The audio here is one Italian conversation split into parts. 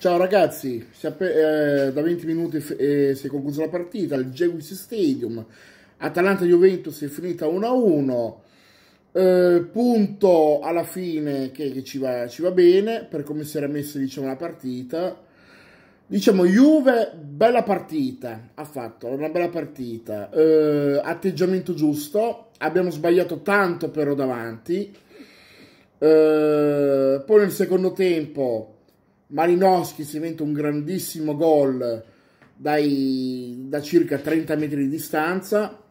Ciao ragazzi, eh, da 20 minuti eh, si è conclusa la partita al Jewish Stadium. Atalanta-Juventus è finita 1-1. Eh, punto alla fine che, che ci, va, ci, va, bene per come si era messa diciamo, la partita. Diciamo Juve, bella partita, ha fatto una bella partita, eh, atteggiamento giusto, abbiamo sbagliato tanto però davanti, eh, poi nel secondo tempo Malinowski si diventa un grandissimo gol dai, da circa 30 metri di distanza,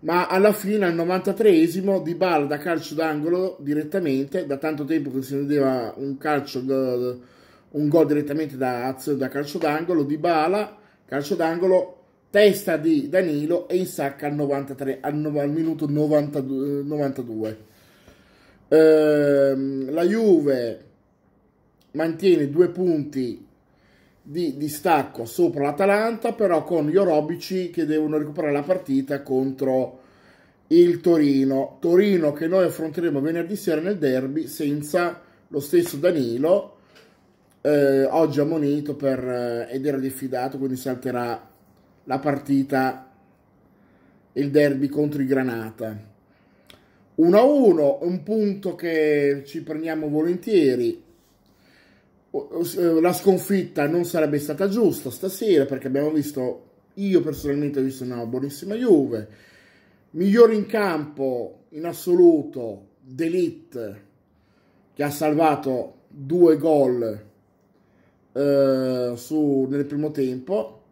ma alla fine al 93esimo Di Bala da calcio d'angolo direttamente, da tanto tempo che si vedeva un calcio un gol direttamente da, da calcio d'angolo, Di Bala, calcio d'angolo, testa di Danilo e insacca al, 93, al, no, al minuto 92. 92. Ehm, la Juve mantiene due punti di distacco sopra l'Atalanta, però con Jorobici che devono recuperare la partita contro il Torino. Torino che noi affronteremo venerdì sera nel derby senza lo stesso Danilo, eh, oggi ammonito per, eh, ed era diffidato, quindi salterà la partita, il derby contro i Granata. 1-1, un punto che ci prendiamo volentieri, eh, la sconfitta non sarebbe stata giusta stasera perché abbiamo visto, io personalmente ho visto una buonissima Juve, migliore in campo in assoluto, D'Elite che ha salvato due gol eh, su, nel primo tempo,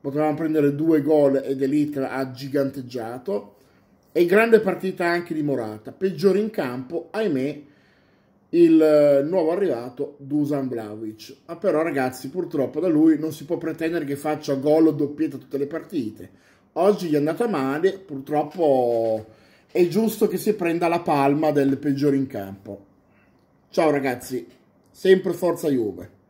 potevamo prendere due gol e Delite ha giganteggiato e grande partita anche di Morata, peggiore in campo, ahimè il eh, nuovo arrivato Dusan Vlaovic. Ah, però ragazzi, purtroppo da lui non si può pretendere che faccia gol o doppietta tutte le partite. Oggi gli è andata male, purtroppo è giusto che si prenda la palma del peggiore in campo. Ciao ragazzi, sempre forza Juve.